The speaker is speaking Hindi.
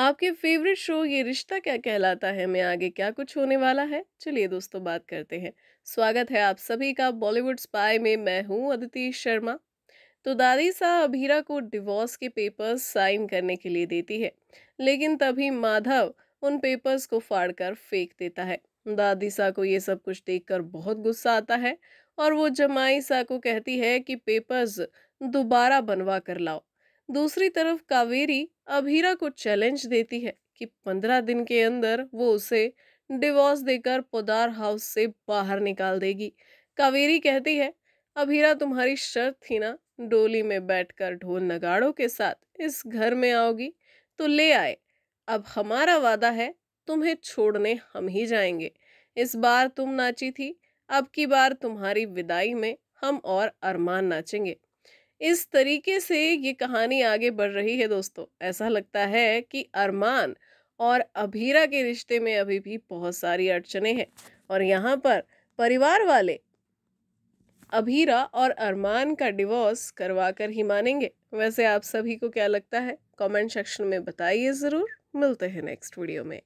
आपके फेवरेट शो ये रिश्ता क्या कहलाता है मैं आगे क्या कुछ होने वाला है चलिए दोस्तों बात करते हैं स्वागत है आप सभी का बॉलीवुड स्पाई में मैं हूँ अदिति शर्मा तो दादी साहब अभीरा को डिवोर्स के पेपर्स साइन करने के लिए देती है लेकिन तभी माधव उन पेपर्स को फाड़कर फेंक देता है दादी सा को ये सब कुछ देखकर बहुत गुस्सा आता है और वो जमाई सा को कहती है कि पेपर्स दोबारा बनवा कर लाओ दूसरी तरफ कावेरी अभीरा को चैलेंज देती है कि पंद्रह दिन के अंदर वो उसे डिवोर्स देकर पोदार हाउस से बाहर निकाल देगी कावेरी कहती है अभीरा तुम्हारी शर्त थी ना डोली में बैठकर ढोल नगाड़ों के साथ इस घर में आओगी तो ले आए अब हमारा वादा है तुम्हें छोड़ने हम ही जाएंगे इस बार तुम नाची थी अब की बार तुम्हारी विदाई में हम और अरमान नाचेंगे इस तरीके से ये कहानी आगे बढ़ रही है दोस्तों ऐसा लगता है कि अरमान और अभीरा के रिश्ते में अभी भी बहुत सारी अड़चने हैं और यहाँ पर परिवार वाले अभीरा और अरमान का डिवोर्स करवा कर ही मानेंगे वैसे आप सभी को क्या लगता है कमेंट सेक्शन में बताइए ज़रूर मिलते हैं नेक्स्ट वीडियो में